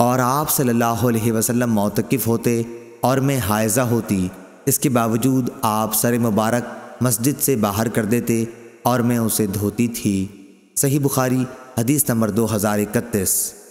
और आप सल्लल्लाहु अलैहि वसल्लम मौतकफ़ होते और मैं हायजा होती इसके बावजूद आप सर मुबारक मस्जिद से बाहर कर देते और मैं उसे धोती थी सही बुखारी हदीस नंबर दो हज़ार इकतीस